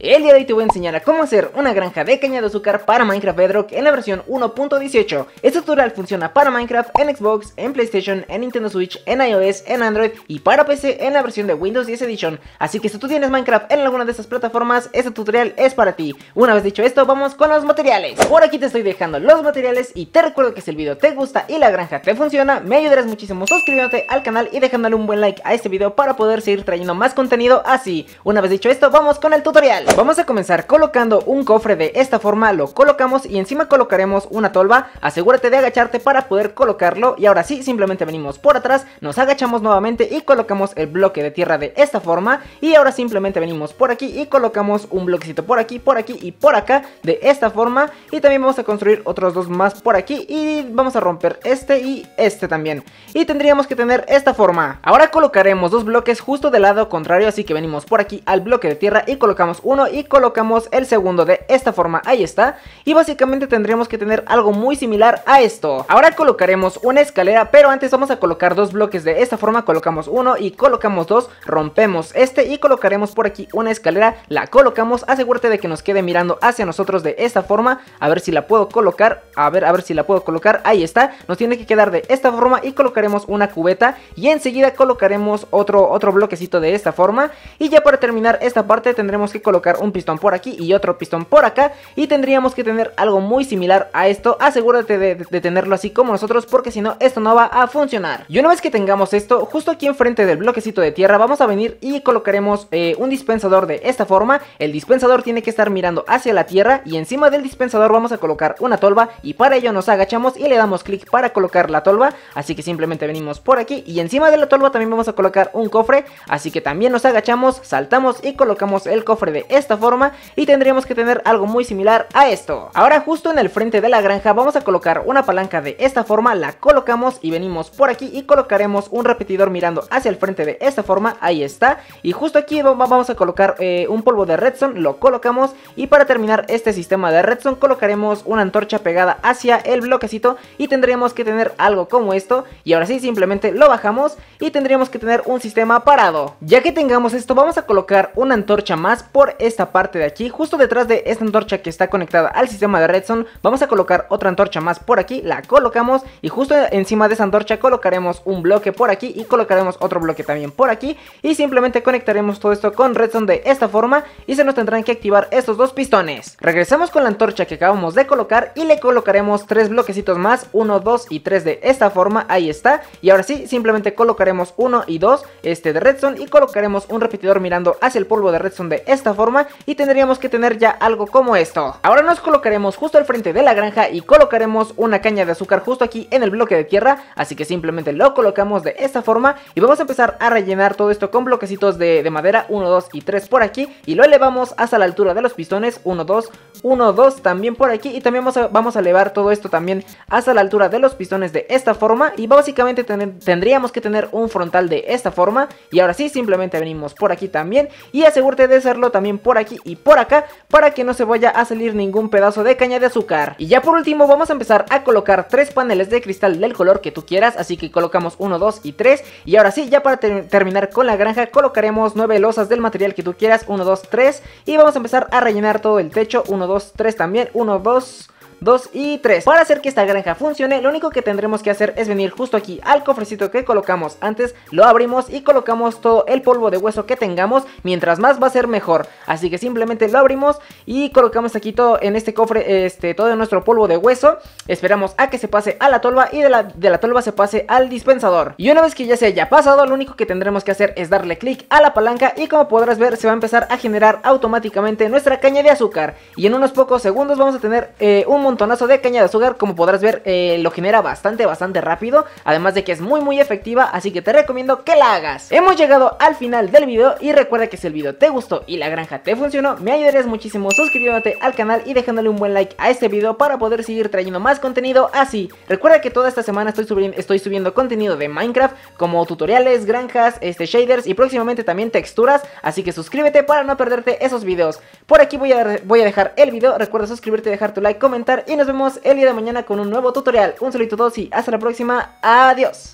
El día de hoy te voy a enseñar a cómo hacer una granja de caña de azúcar para Minecraft Bedrock en la versión 1.18. Este tutorial funciona para Minecraft en Xbox, en PlayStation, en Nintendo Switch, en iOS, en Android y para PC en la versión de Windows 10 Edition. Así que si tú tienes Minecraft en alguna de estas plataformas, este tutorial es para ti. Una vez dicho esto, vamos con los materiales. Por aquí te estoy dejando los materiales y te recuerdo que si el video te gusta y la granja te funciona, me ayudarás muchísimo suscribiéndote al canal y dejándole un buen like a este video para poder seguir trayendo más contenido así. Una vez dicho esto, vamos con el tutorial. Vamos a comenzar colocando un cofre de esta forma, lo colocamos y encima colocaremos una tolva, asegúrate de agacharte para poder colocarlo y ahora sí, simplemente venimos por atrás, nos agachamos nuevamente y colocamos el bloque de tierra de esta forma y ahora simplemente venimos por aquí y colocamos un bloquecito por aquí, por aquí y por acá de esta forma y también vamos a construir otros dos más por aquí y vamos a romper este y este también y tendríamos que tener esta forma. Ahora colocaremos dos bloques justo del lado contrario así que venimos por aquí al bloque de tierra y colocamos un y colocamos el segundo de esta forma, ahí está. Y básicamente tendríamos que tener algo muy similar a esto. Ahora colocaremos una escalera, pero antes vamos a colocar dos bloques de esta forma. Colocamos uno y colocamos dos, rompemos este y colocaremos por aquí una escalera. La colocamos, asegúrate de que nos quede mirando hacia nosotros de esta forma. A ver si la puedo colocar, a ver, a ver si la puedo colocar, ahí está. Nos tiene que quedar de esta forma y colocaremos una cubeta y enseguida colocaremos otro, otro bloquecito de esta forma. Y ya para terminar esta parte tendremos que colocar un pistón por aquí y otro pistón por acá y tendríamos que tener algo muy similar a esto, asegúrate de, tenerlo así como nosotros porque si no esto no va a funcionar. Y una vez que tengamos esto, justo aquí enfrente del bloquecito de tierra vamos a venir y colocaremos eh, un dispensador de esta forma, el dispensador tiene que estar mirando hacia la tierra y encima del dispensador vamos a colocar una tolva y para ello nos agachamos y le damos clic para colocar la tolva, así que simplemente venimos por aquí y encima de la tolva también vamos a colocar un cofre, así que también nos agachamos, saltamos y colocamos el cofre de esta forma y tendríamos que tener algo muy similar a esto. Ahora justo en el frente de la granja vamos a colocar una palanca de esta forma, la colocamos y venimos por aquí y colocaremos un repetidor mirando hacia el frente de esta forma, ahí está. Y justo aquí vamos a colocar eh, un polvo de redstone, lo colocamos y para terminar este sistema de redstone colocaremos una antorcha pegada hacia el bloquecito y tendríamos que tener algo como esto. Y ahora sí, simplemente lo bajamos y tendríamos que tener un sistema parado. Ya que tengamos esto vamos a colocar una antorcha más por este esta parte de aquí, justo detrás de esta antorcha que está conectada al sistema de redstone, vamos a colocar otra antorcha más por aquí, la colocamos y justo encima de esa antorcha colocaremos un bloque por aquí y colocaremos otro bloque también por aquí y simplemente conectaremos todo esto con redstone de esta forma y se nos tendrán que activar estos dos pistones. Regresamos con la antorcha que acabamos de colocar y le colocaremos tres bloquecitos más, uno, dos y tres de esta forma, ahí está. Y ahora sí, simplemente colocaremos uno y dos este de redstone y colocaremos un repetidor mirando hacia el polvo de redstone de esta forma y tendríamos que tener ya algo como esto. Ahora nos colocaremos justo al frente de la granja y colocaremos una caña de azúcar justo aquí en el bloque de tierra, así que simplemente lo colocamos de esta forma y vamos a empezar a rellenar todo esto con bloquecitos de, madera, 1, 2 y 3 por aquí y lo elevamos hasta la altura de los pistones, 1, 2, 1, 2 también por aquí y también vamos a, elevar todo esto también hasta la altura de los pistones de esta forma y básicamente tendríamos que tener un frontal de esta forma y ahora sí simplemente venimos por aquí también y asegúrate de hacerlo también por aquí y por acá para que no se vaya a salir ningún pedazo de caña de azúcar. Y ya por último vamos a empezar a colocar tres paneles de cristal del color que tú quieras, así que colocamos 1, 2 y 3. Y ahora sí, ya para terminar con la granja colocaremos nueve losas del material que tú quieras, Uno, dos, tres Y vamos a empezar a rellenar todo el techo, 1, dos, tres también, 1, 2... 2 y 3. Para hacer que esta granja funcione, lo único que tendremos que hacer es venir justo aquí al cofrecito que colocamos antes, lo abrimos y colocamos todo el polvo de hueso que tengamos, mientras más va a ser mejor. Así que simplemente lo abrimos y colocamos aquí todo en este cofre, este, todo nuestro polvo de hueso. Esperamos a que se pase a la tolva y de la, de la tolva se pase al dispensador. Y una vez que ya se haya pasado, lo único que tendremos que hacer es darle clic a la palanca y como podrás ver se va a empezar a generar automáticamente nuestra caña de azúcar. Y en unos pocos segundos vamos a tener eh, un montonazo de caña de azúcar, como podrás ver eh, lo genera bastante, bastante rápido, además de que es muy, muy efectiva, así que te recomiendo que la hagas. Hemos llegado al final del video y recuerda que si el video te gustó y la granja te funcionó, me ayudarías muchísimo suscribiéndote al canal y dejándole un buen like a este video para poder seguir trayendo más contenido así. Recuerda que toda esta semana estoy subiendo, estoy subiendo contenido de Minecraft como tutoriales, granjas, este, shaders y próximamente también texturas, así que suscríbete para no perderte esos videos. Por aquí voy a, voy a dejar el video, recuerda suscribirte, dejar tu like, comentar y nos vemos el día de mañana con un nuevo tutorial. Un saludo a todos y hasta la próxima. Adiós.